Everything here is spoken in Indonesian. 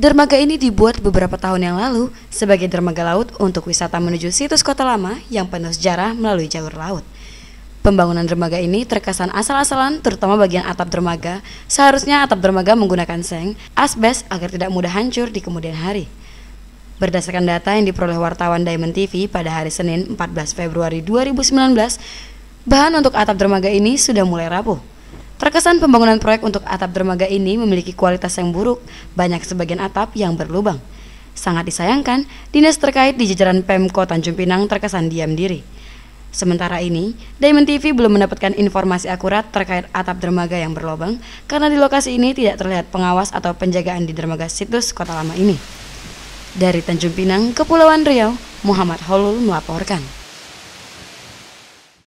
Dermaga ini dibuat beberapa tahun yang lalu sebagai dermaga laut untuk wisata menuju situs kota lama yang penuh sejarah melalui jalur laut. Pembangunan dermaga ini terkesan asal-asalan, terutama bagian atap dermaga. Seharusnya atap dermaga menggunakan seng, asbes agar tidak mudah hancur di kemudian hari. Berdasarkan data yang diperoleh wartawan Diamond TV pada hari Senin 14 Februari 2019, bahan untuk atap dermaga ini sudah mulai rapuh. Terkesan pembangunan proyek untuk atap dermaga ini memiliki kualitas yang buruk, banyak sebagian atap yang berlubang. Sangat disayangkan, dinas terkait di jajaran Pemko Tanjung Pinang terkesan diam diri. Sementara ini, Diamond TV belum mendapatkan informasi akurat terkait atap dermaga yang berlubang karena di lokasi ini tidak terlihat pengawas atau penjagaan di dermaga situs kota lama ini. Dari Tanjung Pinang, Kepulauan Riau, Muhammad Holul melaporkan.